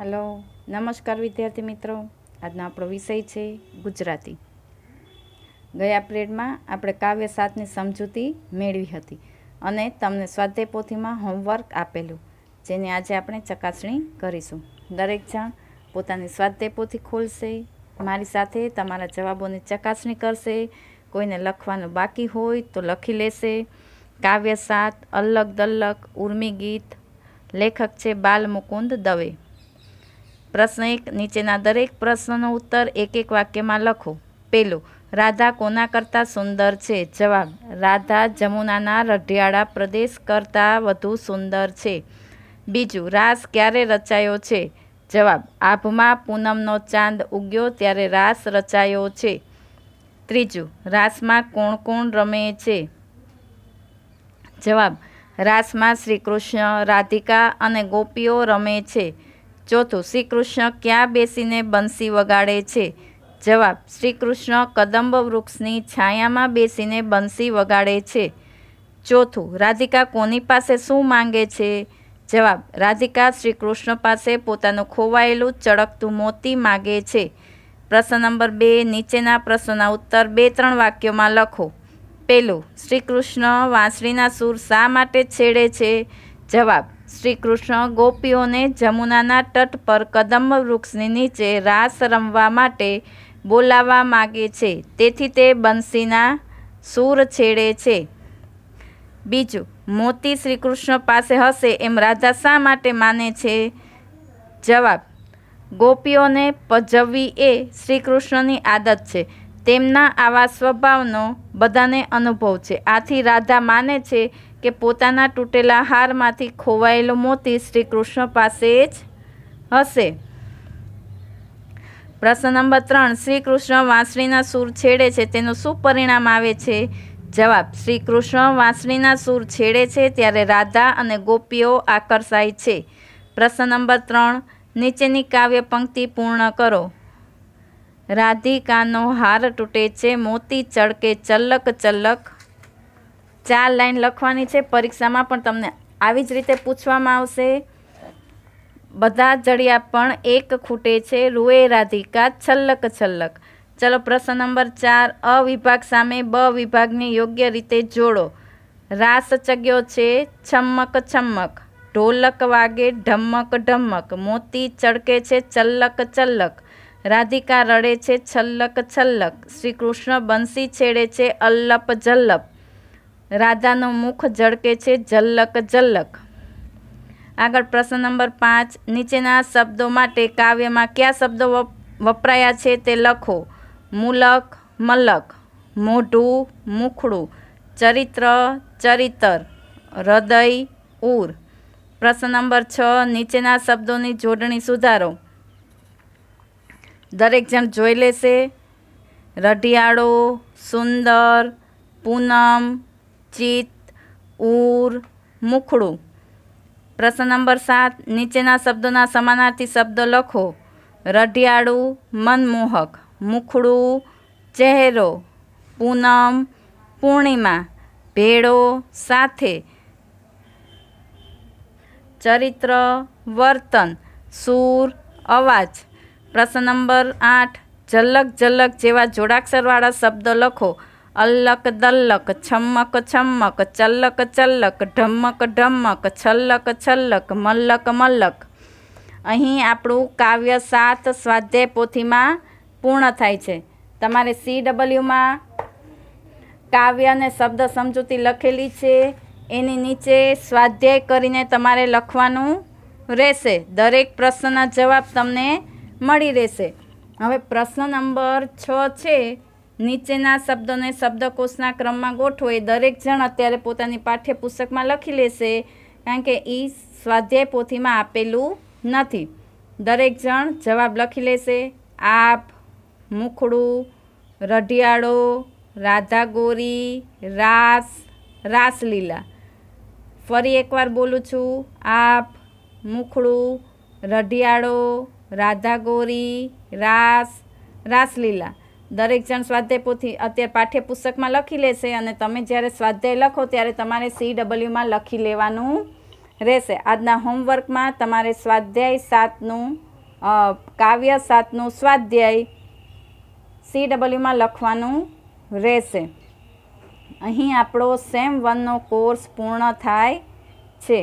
hello નમસ્કાર વિદ્યાર્થી મિત્રો આજનો આપણો વિષય છે ગુજરાતી ગયા પ્રેડમાં આપણે કાવ્ય સાતની સમજૂતી મેળવી હતી અને તમને સ્વાધ્યાય પોથીમાં હોમવર્ક આપેલું જેની આજે આપણે ચકાસણી કરીશું દરેક જણ પોતાની સ્વાધ્યાય પોથી ખોલશે મારી સાથે તમારા જવાબોની ચકાસણી કરશે કોઈને લખવાનું બાકી હોય તો લખી લેશે કાવ્ય સાત અલગ દલગ ઉર્મી ગીત લેખક છે બાલ મુકુંદ દવે પ્રશ્ન એક નીચેના દરેક પ્રશ્નનો ઉત્તર એક એક વાક્યમાં લખો પહેલું રાધા કોના કરતાં સુંદર છે જવાબ રાધા જમુનાના રઢિયાળા પ્રદેશ કરતાં વધુ સુંદર છે બીજું રાસ ક્યારે રચાયો છે જવાબ આભમાં પૂનમનો ચાંદ ઉગ્યો ત્યારે રાસ રચાયો છે ત્રીજું રાસમાં કોણ કોણ રમે છે જવાબ રાસમાં શ્રીકૃષ્ણ રાધિકા અને ગોપીઓ રમે છે ચોથું શ્રી કૃષ્ણ ક્યાં બેસીને બંસી વગાડે છે જવાબ શ્રી કૃષ્ણ કદંબ વૃક્ષની છાયામાં બેસીને બંસી વગાડે છે ચોથું રાધિકા કોની પાસે શું માંગે છે જવાબ રાધિકા શ્રી કૃષ્ણ પાસે પોતાનું ખોવાયેલું ચળકતું મોતી માગે છે પ્રશ્ન નંબર બે નીચેના પ્રશ્નના ઉત્તર બે ત્રણ વાક્યોમાં લખો પહેલું શ્રી કૃષ્ણ વાંસળીના સૂર શા માટે છેડે છે જવાબ શ્રી કૃષ્ણ ગોપીઓને જમુનાના તટ પર કદંબ વૃક્ષની નીચે રાસ રમવા માટે બોલાવવા માગે છે તેથી તે બંસીના સૂર છેડે છે બીજું મોતી શ્રીકૃષ્ણ પાસે હશે એમ રાધા શા માટે માને છે જવાબ ગોપીઓને પજવવી એ શ્રીકૃષ્ણની આદત છે તેમના આવા સ્વભાવનો બધાને અનુભવ છે આથી રાધા માને છે કે પોતાના તૂટેલા હારમાંથી ખોવાયેલો મોતી શ્રી કૃષ્ણ પાસે જ હશે પ્રશ્ન નંબર ત્રણ શ્રી કૃષ્ણ વાંસળીના સૂર છેડે છે તેનું શું પરિણામ આવે છે જવાબ શ્રી કૃષ્ણ વાંસળીના સૂર છેડે છે ત્યારે રાધા અને ગોપીઓ આકર્ષાય છે પ્રશ્ન નંબર ત્રણ નીચેની કાવ્ય પંક્તિ પૂર્ણ કરો રાધિકાનો હાર તૂટે છે મોતી ચળકે ચલ્લક ચલ્લક ચાર લાઈન લખવાની છે પરીક્ષામાં પણ તમને આવી જ રીતે પૂછવામાં આવશે બધા જડિયા પણ એક ખૂટે છે રૂએ રાધિકા છલ્લક છલ્લક ચલો પ્રશ્ન નંબર ચાર અ વિભાગ સામે બ વિભાગને યોગ્ય રીતે જોડો રાસ ચગ્યો છે છમ્મક છમ્મક ઢોલક વાગે ઢમ્મક ઢમ્મક મોતી ચડકે છે ચલ્લક ચલ્લક રાધિકા રડે છે છલ્લક છલ્લક શ્રી કૃષ્ણ બંસી છેડે છે અલ્લપ જલ્લપ રાધાનો મુખ ઝળકે છે જલ્લક જલ્લક આગળ પ્રશ્ન નંબર પાંચ નીચેના શબ્દો માટે કાવ્યમાં કયા શબ્દો વપરાયા છે તે લખો મુલક મલક મોઢું મુખડું ચરિત્ર ચરિતર હૃદય ઉર પ્રશ્ન નંબર છ નીચેના શબ્દોની જોડણી સુધારો દરેક જણ જોઈ લેશે રઢિયાળો સુંદર પૂનમ ચિત્ત ઉર મુખડું પ્રશ્ન નંબર સાત નીચેના શબ્દોના સમાનાર્થી શબ્દ લખો રઢિયાળું મનમોહક મુખડું ચહેરો પૂનમ પૂર્ણિમા ભેળો સાથે ચરિત્ર વર્તન સૂર અવાજ પ્રશ્ન નંબર આઠ ઝલક ઝલક જેવા જોડાક્ષરવાળા શબ્દ લખો અલક દલક છમક છમક ચલ્લક ચલ્લક ઢમક ઢમક છલ્લક છલ્લક મલ્લક મલ્લક અહીં આપણું કાવ્ય સાત સ્વાધ્યાય પોથીમાં પૂર્ણ થાય છે તમારે સી ડબલ્યુમાં કાવ્ય અને શબ્દ સમજૂતી લખેલી છે એની નીચે સ્વાધ્યાય કરીને તમારે લખવાનું રહેશે દરેક પ્રશ્નના જવાબ તમને મળી રહેશે હવે પ્રશ્ન નંબર છ છે નીચેના શબ્દોને શબ્દકોષના ક્રમમાં ગોઠવો એ દરેક જણ અત્યારે પોતાની પાઠ્યપુસ્તકમાં લખી લેશે કારણ કે એ સ્વાધ્યાય પોથીમાં આપેલું નથી દરેક જણ જવાબ લખી લેશે આપ મુખડું રઢિયાળો રાધાગોરી રાસ રાસલીલા ફરી એકવાર બોલું છું આપ મુખડું રઢિયાળો રાધાગોરી રાસ રાસલીલા દરેક જણ સ્વાધ્યાય પોથી અત્યારે પાઠ્યપુસ્તકમાં લખી લેશે અને તમે જ્યારે સ્વાધ્યાય લખો ત્યારે તમારે સી ડબલ્યુમાં લખી લેવાનું રહેશે આજના હોમવર્કમાં તમારે સ્વાધ્યાય સાતનું કાવ્ય સાતનું સ્વાધ્યાય સી ડબલ્યુમાં લખવાનું રહેશે અહીં આપણો સેમ વનનો કોર્સ પૂર્ણ થાય છે